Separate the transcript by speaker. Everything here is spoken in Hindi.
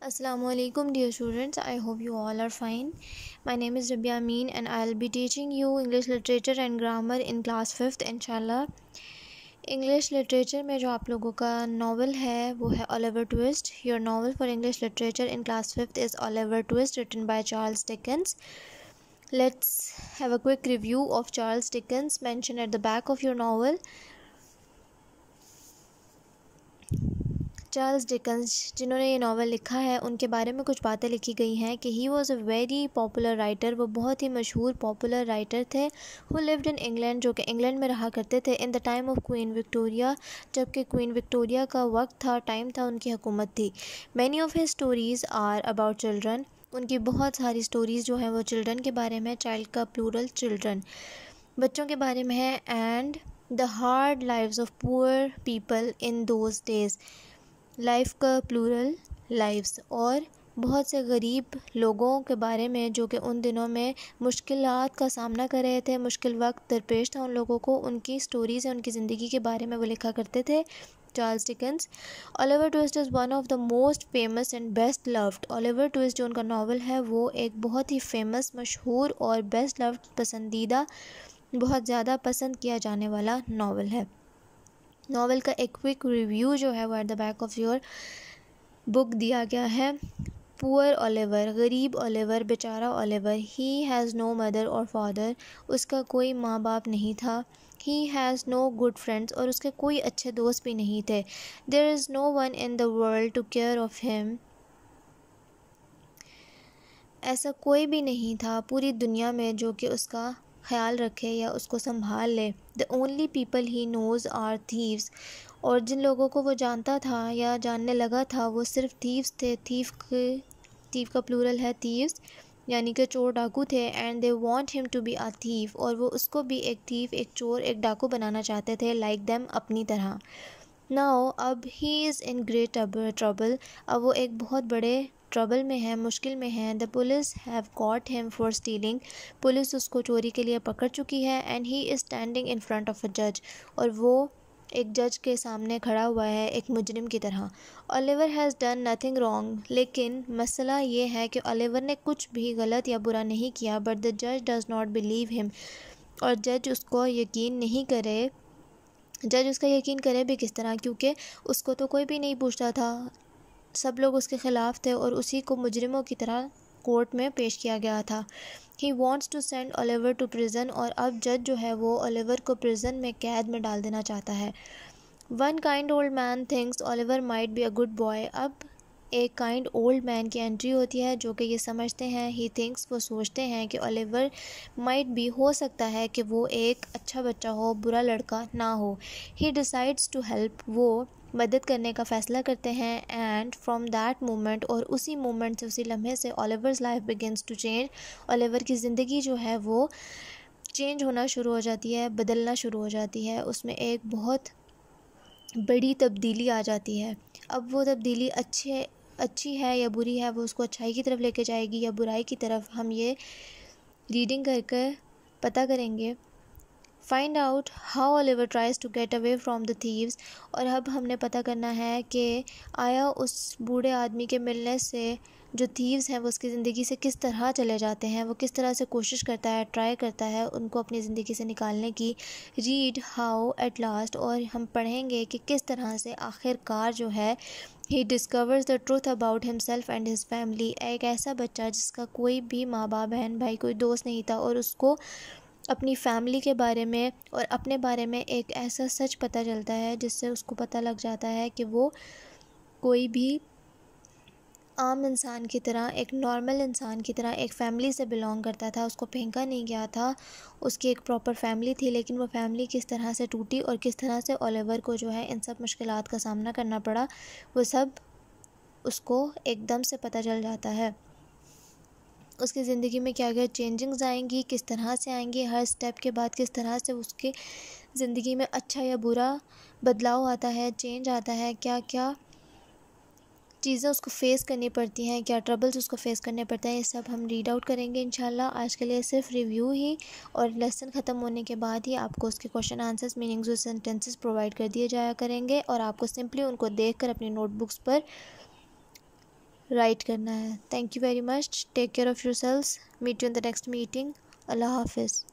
Speaker 1: Assalamu alaikum dear students I hope you all are fine My name is Rabia Amin and I'll be teaching you English literature and grammar in class 5th inshallah English literature mein jo aap logo ka novel hai wo hai Oliver Twist Your novel for English literature in class 5th is Oliver Twist written by Charles Dickens Let's have a quick review of Charles Dickens mentioned at the back of your novel Charles Dickens जिन्होंने ये नावल लिखा है उनके बारे में कुछ बातें लिखी गई हैं कि he was a very popular writer वो बहुत ही मशहूर पॉपुलर राइटर थे हु लिव्ड इन इंग्लैंड जो कि इंग्लैंड में रहा करते थे in the time of Queen Victoria जबकि क्वीन विक्टोरिया का वक्त था टाइम था उनकी हुकूमत थी many of his stories are about children उनकी बहुत सारी स्टोरीज़ जो हैं वो चिल्ड्रन के बारे में चाइल्ड का प्लूरल चिल्ड्रन बच्चों के बारे में है and the hard lives of poor people in those days life का प्लूरल लाइव्स और बहुत से गरीब लोगों के बारे में जो कि उन दिनों में मुश्किल का सामना कर रहे थे मुश्किल वक्त दरपेश था उन लोगों को उनकी स्टोरीज़ या उनकी ज़िंदगी के बारे में वो लिखा करते थे Charles Dickens Oliver Twist is one of the most famous and best loved Oliver Twist जो उनका नावल है वो एक बहुत ही फेमस मशहूर और बेस्ट लव्ड पसंदीदा बहुत ज़्यादा पसंद किया जाने वाला नावल है नावल का एक क्विक रिव्यू जो है वो at the back of your book दिया गया है पुअर ओलेवर गरीब ओलेवर बेचारा Oliver he has no mother और फादर उसका कोई माँ बाप नहीं था he has no good friends और उसके कोई अच्छे दोस्त भी नहीं थे there is no one in the world to care of him ऐसा कोई भी नहीं था पूरी दुनिया में जो कि उसका ख्याल रखे या उसको संभाल ले the only people he knows are thieves और जिन लोगों को वो जानता था या जानने लगा था वो सिर्फ थीव्स थे थीव के थीव का प्लूरल है थीव्स यानी कि चोर डाकू थे and they want him to be a thief और वो उसको भी एक थीव एक चोर एक डाकू बनाना चाहते थे लाइक like देम अपनी तरह नाओ अब he is in great trouble अब वो एक बहुत बड़े ट्रबल में है मुश्किल में है the police have got him for stealing police उसको चोरी के लिए पकड़ चुकी है and he is standing in front of a जज और वो एक जज के सामने खड़ा हुआ है एक मुजरिम की तरह Oliver has done nothing wrong लेकिन मसला ये है कि ओलिवर ने कुछ भी गलत या बुरा नहीं किया बट द जज डज़ नॉट बिलीव हिम और जज उसको यकीन नहीं करे जज उसका यकीन करे भी किस तरह क्योंकि उसको तो कोई भी नहीं पूछता था सब लोग उसके ख़िलाफ़ थे और उसी को मुजरमों की तरह कोर्ट में पेश किया गया था he wants to send Oliver to prison और अब जज जो है वो ओलिवर को प्रिजन में कैद में डाल देना चाहता है one kind old man thinks Oliver might be a good boy अब एक काइंड ओल्ड मैन की एंट्री होती है जो कि ये समझते हैं ही थिंक्स वो सोचते हैं कि ओलिवर माइट भी हो सकता है कि वो एक अच्छा बच्चा हो बुरा लड़का ना हो ही डिसाइड्स टू हेल्प वो मदद करने का फ़ैसला करते हैं एंड फ्रॉम दैट मोमेंट और उसी मोमेंट से उसी लम्हे से Oliver's life begins to change Oliver की ज़िंदगी जो है वो चेंज होना शुरू हो जाती है बदलना शुरू हो जाती है उसमें एक बहुत बड़ी तब्दीली आ जाती है अब वो तब्दीली अच्छे अच्छी है या बुरी है वो उसको अच्छाई की तरफ लेके जाएगी या बुराई की तरफ हम ये रीडिंग करके कर पता करेंगे find out how Oliver tries to get away from the thieves और अब हमने पता करना है कि आया उस बूढ़े आदमी के मिलने से जो थीव्स हैं वो उसकी ज़िंदगी से किस तरह चले जाते हैं वो किस तरह से कोशिश करता है ट्राई करता है उनको अपनी ज़िंदगी से निकालने की रीड हाउ एट लास्ट और हम पढ़ेंगे कि किस तरह से आखिरकार जो है he discovers the truth about himself and his family एक ऐसा बच्चा जिसका कोई भी माँ बाप बहन भाई कोई दोस्त नहीं था और उसको अपनी फैमिली के बारे में और अपने बारे में एक ऐसा सच पता चलता है जिससे उसको पता लग जाता है कि वो कोई भी आम इंसान की तरह एक नॉर्मल इंसान की तरह एक फैमिली से बिलोंग करता था उसको फेंका नहीं गया था उसकी एक प्रॉपर फैमिली थी लेकिन वो फैमिली किस तरह से टूटी और किस तरह से ओलिवर को जो है इन सब मुश्किल का सामना करना पड़ा वो सब उसको एकदम से पता चल जाता है उसकी ज़िंदगी में क्या क्या चेंजिंग्स आएंगी किस तरह से आएंगी हर स्टेप के बाद किस तरह से उसके ज़िंदगी में अच्छा या बुरा बदलाव आता है चेंज आता है क्या क्या चीज़ें उसको फेस करनी पड़ती हैं क्या ट्रबल्स उसको फेस करने पड़ते हैं ये सब हम रीड आउट करेंगे इन आज के लिए सिर्फ रिव्यू ही और लेसन ख़त्म होने के बाद ही आपको उसके क्वेश्चन आंसर्स मीनिंग्स और सेंटेंसेस प्रोवाइड कर दिए जाया करेंगे और आपको सिंपली उनको देख कर अपनी नोटबुक्स पर राइट करना है thank you very much take care of your sales meet you in the next meeting अल्लाह हाफिज़